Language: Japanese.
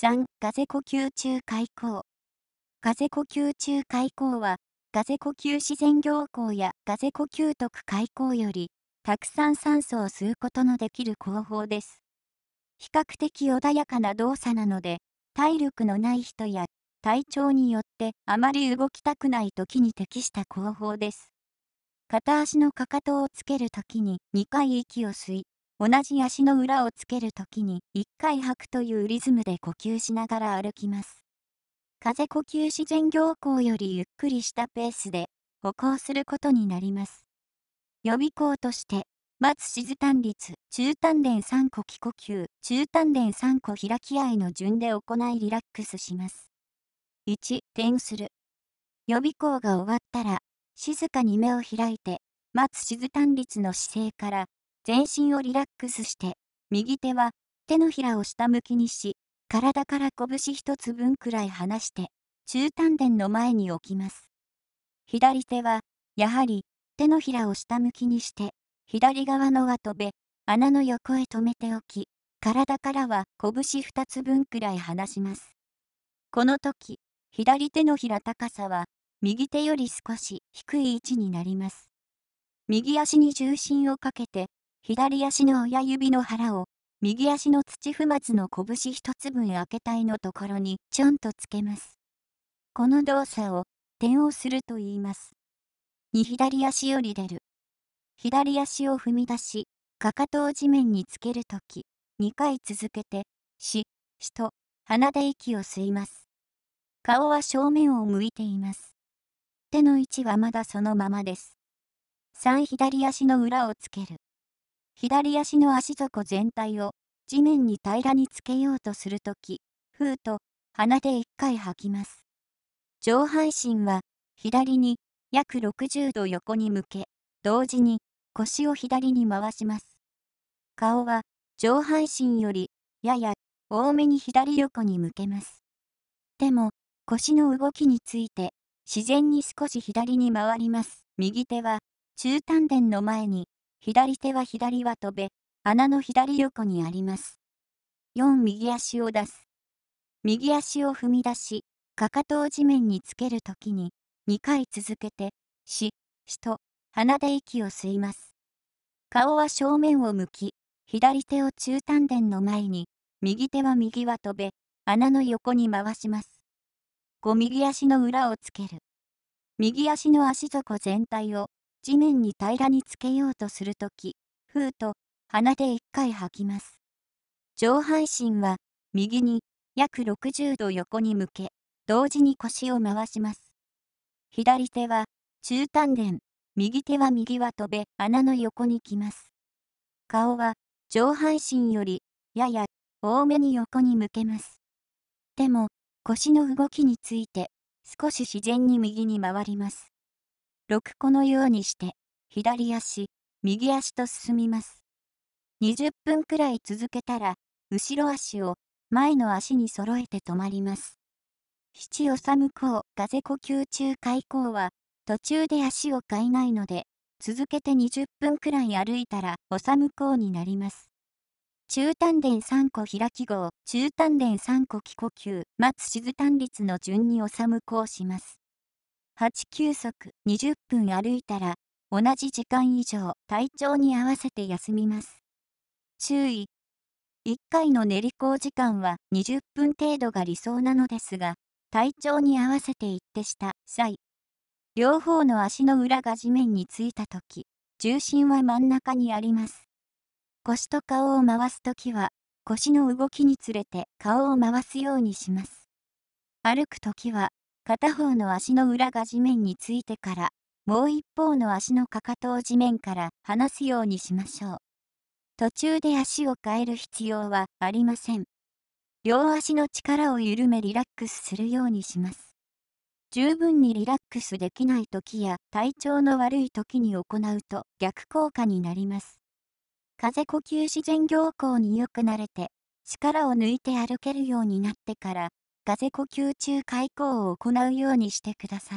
3、風呼吸中開口。風呼吸中開口は、風呼吸自然行行や風呼吸徳開口より、たくさん酸素を吸うことのできる方法です。比較的穏やかな動作なので、体力のない人や体調によってあまり動きたくない時に適した方法です。片足のかかとをつける時に2回息を吸い、同じ足の裏をつけるときに1回吐くというリズムで呼吸しながら歩きます。風呼吸自然行行よりゆっくりしたペースで歩行することになります。予備校として、待つ静単立、中単連3個気呼吸、中単連3個開き合いの順で行いリラックスします。1、点する。予備校が終わったら、静かに目を開いて、待つ静単立の姿勢から全身をリラックスして、右手は手のひらを下向きにし、体から拳一つ分くらい離して、中丹田の前に置きます。左手は、やはり手のひらを下向きにして、左側の輪とべ、穴の横へ止めておき、体からは拳二つ分くらい離します。この時、左手のひら高さは、右手より少し低い位置になります。右足に重心をかけて、左足の親指の腹を、右足の土踏まずの拳一つ分開けたいのところにちょんとつけます。この動作を、点をすると言います。2左足より出る。左足を踏み出し、かかとを地面につけるとき、2回続けて、し、しと、鼻で息を吸います。顔は正面を向いています。手の位置はまだそのままです。3左足の裏をつける。左足の足底全体を地面に平らにつけようとするとき、ふうと鼻で1回吐きます。上半身は左に約60度横に向け、同時に腰を左に回します。顔は上半身よりやや多めに左横に向けます。でも腰の動きについて自然に少し左に回ります。右手は中丹田の前に左手は左は飛べ、穴の左横にあります。4右足を出す。右足を踏み出し、かかとを地面につけるときに、2回続けて、し、しと、鼻で息を吸います。顔は正面を向き、左手を中丹田の前に、右手は右は飛べ、穴の横に回します。5右足の裏をつける。右足の足底全体を地面に平らにつけようとするとき、ふうと鼻で一回吐きます。上半身は右に約60度横に向け、同時に腰を回します。左手は中丹田、右手は右は飛べ、穴の横に来ます。顔は上半身よりやや多めに横に向けます。でも腰の動きについて少し自然に右に回ります。6個のようにして、左足、右足と進みます。20分くらい続けたら、後ろ足を前の足に揃えて止まります。七さむこう風呼吸中開口は、途中で足をかえないので、続けて20分くらい歩いたら、治むうになります。中丹田3個開き号、中丹田3個気呼吸、松静丹立の順に治むうします。8休息20分歩いたら同じ時間以上体調に合わせて休みます。注意1回の練り工時間は20分程度が理想なのですが体調に合わせて一てした際両方の足の裏が地面についた時重心は真ん中にあります。腰と顔を回す時は腰の動きにつれて顔を回すようにします。歩く時は片方の足の裏が地面についてからもう一方の足のかかとを地面から離すようにしましょう途中で足を変える必要はありません両足の力を緩めリラックスするようにします十分にリラックスできない時や体調の悪い時に行うと逆効果になります風呼吸自然行行によく慣れて力を抜いて歩けるようになってから風呼吸中開口を行うようにしてください。